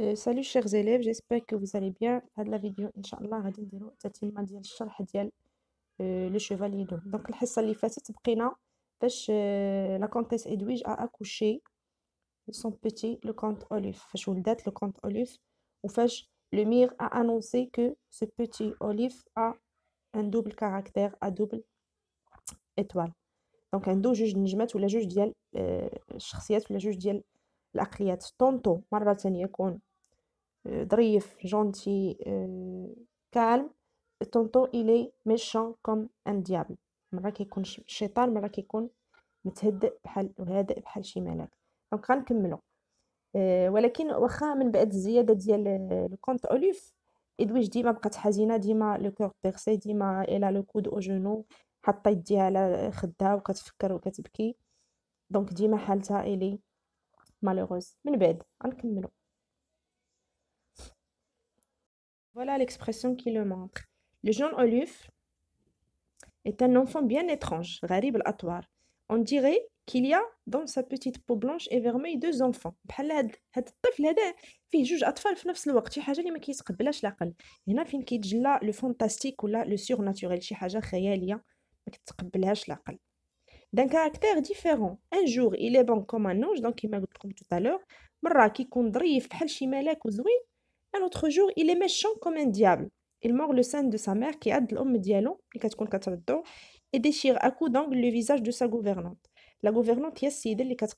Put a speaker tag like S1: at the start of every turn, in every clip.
S1: Euh, salut chers élèves, j'espère que vous allez bien. Dans la vidéo, inchallah, on va vous faire le ديال le chevalier d'eau. Donc la حصه اللي فاتت c'est que la comtesse Edwige a accouché de son petit le comte Olive. فاش ولدت le comte Olive ou le mire a annoncé que ce petit Olive a un double caractère, a double étoile. Donc un double juge de ou la juge ديال euh شخصيات ou la juge ديال العقلية طونطو مرة يكون آه، ظريف جونتي آه، كالم طونطو إلي ميشان كوم أن ديابل مرة كيكون الشيطان مرة كيكون متهدئ بحال وهادئ بحال شي ملاك دونك غنكملو آه، ولكن واخا من بعد الزيادة ديال الكونت أوليف إدويج ديما بقات حزينة ديما لو كور بيرسي ديما إلا لو كود أو جنو حاطة يديها على خدها وكتفكر وكتبكي دونك ديما حالتها إلي malheureuse. Mais bed, Voilà l'expression qui le montre. Le jeune Olive est un enfant bien étrange, terrible à toi. On dirait qu'il y a dans sa petite peau blanche et vermeille deux enfants. Bhalad, had tifl hada fih jouj atfal f nfs lwaqt, chi haja li ma kiyetqbelhach l'aql. Hna fin kiytjla le fantastique ou la le surnaturel, chi haja khayaliya ma kiyetqbelhach l'aql d'un caractère différent. Un jour, il est bon comme un ange, donc il m'a comme tout à l'heure. Un autre jour, il est méchant comme un diable. Il mord le sein de sa mère qui a de l'homme dialon, et déchire à coups d'angle le visage de sa gouvernante. La gouvernante, yasside les quatre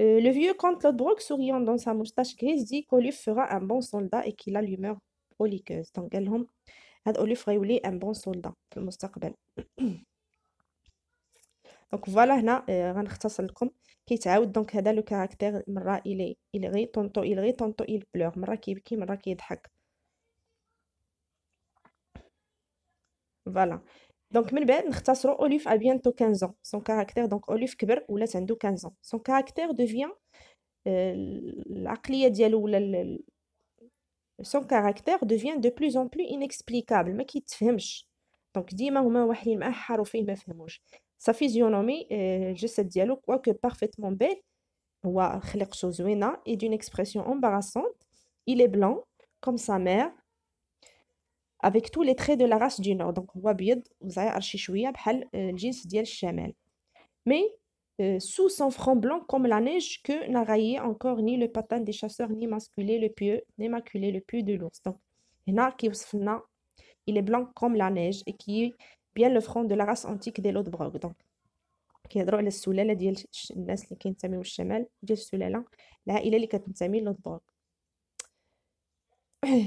S1: euh, le vieux comte Lodbrok, souriant dans sa moustache grise, dit qu'Olive fera un bon soldat et qu'il a l'humeur poliqueuse, Donc, hein. هاد اوليف غيولي ان بون سولدا في المستقبل دونك فوالا هنا آه، غنختصر لكم كيتعاود دونك هذا لو كاركتير مره الي الغي طونطو الغي طونطو الي بلوغ مره كيبكي مره كيضحك فوالا دونك من بعد نختصروا اوليف ا بيانتو 15 ans son caractère دونك اوليف كبر ولات عندو 15 ans سون كاركتير دوفيان العقليه ديالو ولا son caractère devient de plus en plus inexplicable Donc, كيتفهمش دونك ديما هما واحدين مع حروفيه ما فهموش sa physionomie الجسد euh, ديالو quoique parfaitement belle wa خلقته زوينه et d'une expression embarrassante il est blanc comme sa mère avec tous les traits de la race du nord donc هو ابيض وزعير شي شويه le jins ديال الشمال mais euh, sous son front blanc comme la neige que n'a raillé encore ni le patin des chasseurs, ni masculé le pieu, ni maculé le pieu de l'ours. Donc, il est blanc comme la neige et qui est bien le front de la race antique des Lodbrog. Donc,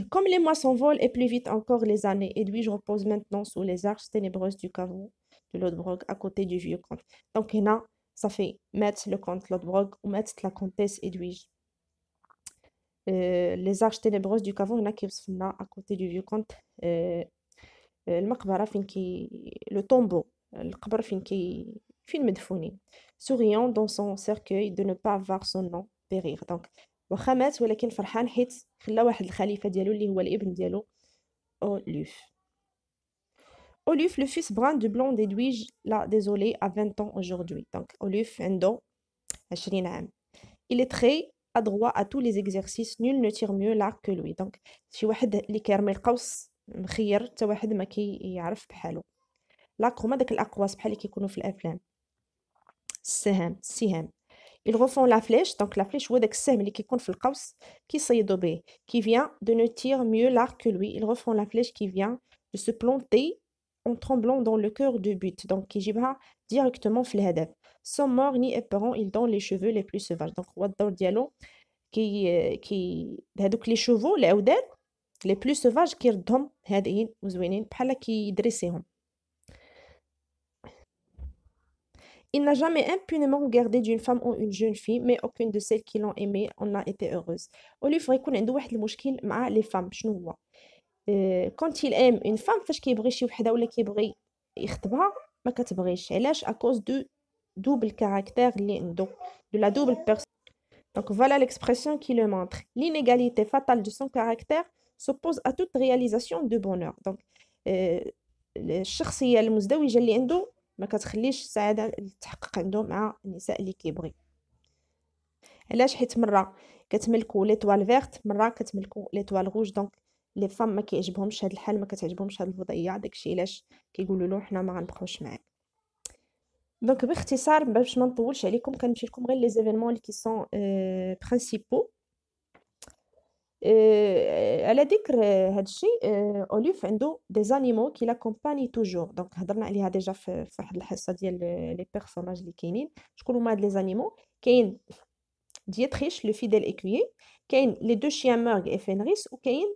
S1: Comme les mois s'envolent et plus vite encore les années, et lui je repose maintenant sous les arches ténébreuses du caveau de brogue à côté du vieux comte. Donc, il ça fait mettre le comte Lodbrog, ou mettre la comtesse Edwige. Euh, les arches ténébreuses du caveau, il y en a qui à côté du vieux comte. le euh, euh, le tombeau, euh, souriant dans son cercueil de ne pas voir son nom périr. Donc, وخا مات ولكن فرحان حيت خلى واحد الخليفه ديالو اللي هو الابن ديالو اوليف Oluf, le fils brun du blond d'Edwige, là, désolé, a 20 ans aujourd'hui. Donc, Oluf, ans. il est très adroit à tous les exercices. Nul ne tire mieux l'arc que lui. Donc, si واحد اللي كيرمي القوس مخير حتى واحد ما كيعرف بحالو. لاك هما داك الاقواس بحال اللي qui في الافلام. السهام السهام ils refont la flèche donc la flèche هو داك السهم اللي le في qui s'est به qui vient de ne tirer mieux l'arc que lui Il refont la flèche qui vient de se planter en tremblant dans le cœur du but. Donc, qui jibha directement في الهدف. Sans mort ni éperon, il donne les cheveux les plus sauvages. Donc, هو الدور ديالو كي les هذوك لي شوفو plus sauvages بلو les كيردهم هادئين وزوينين بحال Il n'a jamais impunément regardé d'une femme ou une jeune fille, mais aucune de celles qui l'ont aimé en a été heureuse. Au lieu de faire un problème avec les femmes, شنو هو كونت يل ام اون فام فاش كيبغي شي وحده ولا كيبغي يخطبها ما كتبغيش علاش اكوز دو اللي عنده دو لا دوبل بيرس دونك فوالا l'expression كي لو مونتر لينيغاليتي فاتال دو سون caractère سوبوز ا توت رياليزاسيون دو بونور دونك الشخصية المزدوجة اللي عنده ما كتخليش السعادة تحقق عنده مع النساء اللي كيبغي علاش حيت مرة كتملكو ليطوال فيرت مرة كتملكو ليطوال غوج دونك لي فام ما كيعجبهمش هاد الحال ما كتعجبهمش هاد الوضعيه داكشي علاش كيقولوا له حنا ما غنبقاوش معاك دونك باختصار باش ما نطولش عليكم كنمشي لكم غير لي زيفينمون اللي كي سون برينسيپو على ذكر هاد الشيء اوليف عنده دي زانيمو كي كومباني توجور دونك هضرنا عليها ديجا في واحد الحصه ديال لي euh, بيرسوناج اللي كاينين شكون هما هاد لي زانيمو كاين دياتريش لو فيديل اكويي كاين لي دو شيان مورغ اي فينريس وكاين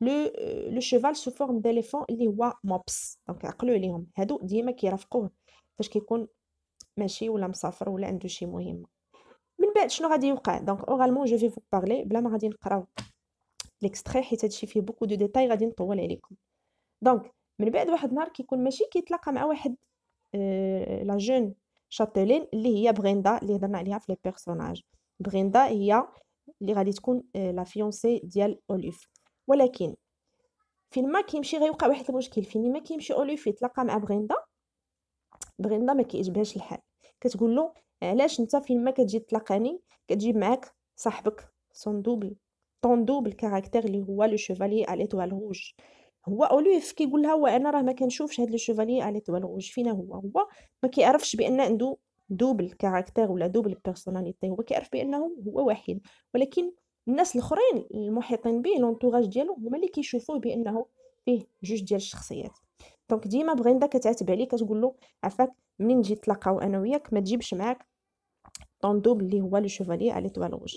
S1: لو لو شيفال سو فورم ديليفون اللي هو موبس دونك عقلوا عليهم هادو ديما كيرافقوه فاش كيكون ماشي ولا مسافر ولا عنده شي مهمه من بعد شنو غادي يوقع دونك اورالمون جو في فو بارلي بلا ما غادي نقراو ليكستري حيت هادشي فيه بوكو دو ديتاي غادي نطول عليكم دونك من بعد واحد النهار كيكون ماشي كيتلاقى مع واحد آه، لا جون شاتيلين اللي هي بغيندا اللي هضرنا عليها في لي بيرسوناج بغيندا هي اللي غادي تكون لا آه، فيونسي ديال اوليف ولكن فين ما كيمشي غيوقع واحد المشكل فين ما كيمشي في تلاقى مع بغيندا بغيندا ما كيعجبهاش الحال كتقول له علاش انت فين ما كتجي تلاقاني كتجيب معاك صاحبك سون دوبل طون دوبل كاركتير اللي هو لو شوفالي على طوال روج هو اوليف كيقول لها وانا راه ما كنشوفش هاد لو شوفالي على طوال روج فينا هو هو ما كيعرفش بان عنده دوبل كاركتر ولا دوبل بيرسوناليتي هو كيعرف بانه هو واحد ولكن الناس الاخرين المحيطين به لونطوغاج ديالو هما اللي كيشوفوه بانه فيه جوج ديال الشخصيات دونك ديما داك كتعتب عليه كتقول له عفاك منين نجي نتلاقاو انا وياك ما تجيبش معاك طون دوبل اللي هو لو شوفالي على طوال روج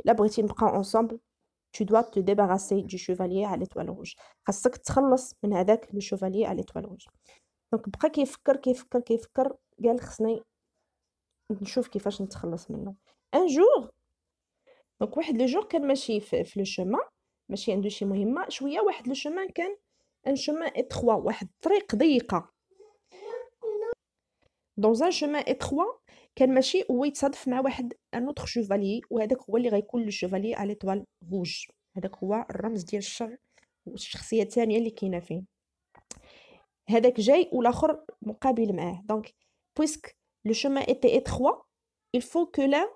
S1: الا بغيتي نبقاو اونصومبل tu dois te débarrasser du chevalier à l'étoile rouge خاصك تخلص من هذاك لو شوفالي على طوال روج دونك بقى كيفكر كيفكر كيفكر قال خصني نشوف كيفاش نتخلص منه ان جور دونك واحد لو جور كان ماشي في, لو شومان ماشي عنده شي مهمه شويه واحد لو شومان كان ان شومان اتخوا واحد الطريق ضيقه دون ان شومان اتخوا كان ماشي هو يتصادف مع واحد ان اوتر شوفالي وهذاك هو اللي غيكون لو شوفالي على طوال روج هذاك هو الرمز ديال الشر والشخصيه الثانيه اللي كاينه فيه هذاك جاي والاخر مقابل معاه دونك بويسك لو شومان ايتي اتخوا il faut que l'un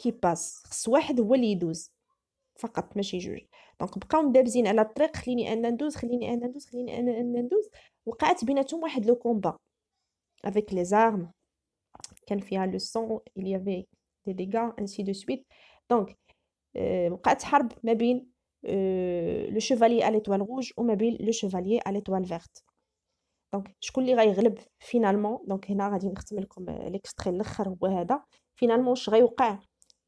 S1: كي باس خص واحد هو اللي يدوز فقط ماشي جوج دونك بقاو مدابزين على الطريق خليني انا ندوز خليني انا ندوز خليني انا انا ندوز وقعت بيناتهم واحد لو كومبا افيك لي زارم كان فيها لو سون il y avait des dégâts ainsi de suite دونك وقعت حرب ما بين لو شيفالي على ليتوال روج وما بين لو شيفالي على ليتوال فيرت دونك شكون اللي غيغلب فينالمون دونك هنا غادي نختم لكم ليكستري الاخر هو هذا فينالمون واش غيوقع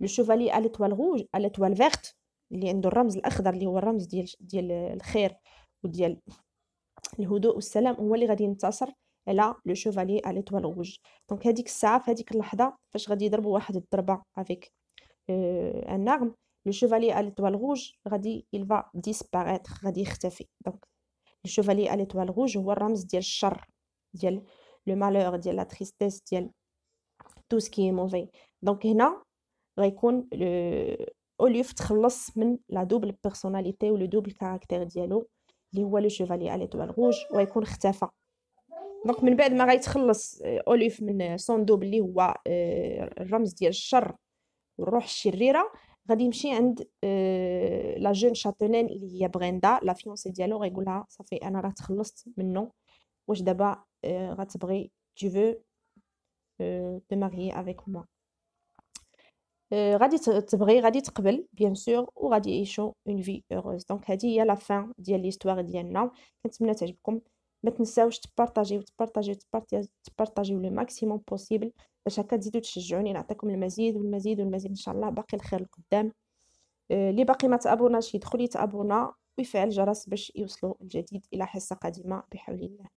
S1: لو شوفالي الاتوال روج الاتوال فيرت اللي عنده الرمز الاخضر اللي هو الرمز ديال ديال الخير وديال الهدوء والسلام هو اللي غادي ينتصر على لو شوفالي الاتوال روج دونك هذيك الساعه في هذيك اللحظه فاش غادي يضربوا واحد الضربه افيك آه ان لو شوفالي الاتوال روج غادي يلفا ديسباريت غادي يختفي دونك لو شوفالي الاتوال روج هو الرمز ديال الشر ديال لو مالور ديال لا تريستيس ديال تو سكي موفي دونك هنا غيكون اوليف تخلص من لا دوبل بيرسوناليتي ولو دوبل كاركتير ديالو اللي هو لو شيفالي على طوال روج ويكون اختفى دونك من بعد ما غيتخلص اوليف euh, من سون دوبل اللي هو euh, الرمز ديال الشر والروح الشريره غادي يمشي عند لا جون شاتونين اللي هي بغيندا لا فيونسي ديالو غيقول لها صافي انا راه تخلصت منه واش دابا euh, غتبغي tu veux te marier avec moi Euh, غادي تبغي غادي تقبل بيان سور وغادي يعيشوا اون في اوروز دونك هذه هي لا فان ديال ليستوار ديالنا كنتمنى تعجبكم ما تنساوش تبارطاجيو تبارطاجيو تبارطاجيو لو ماكسيموم بوسيبل باش هكا تزيدو تشجعوني نعطيكم المزيد والمزيد والمزيد ان شاء الله باقي الخير لقدام euh, اللي باقي ما تابوناش يدخل يتابونا ويفعل الجرس باش يوصلوا الجديد الى حصه قادمه بحول الله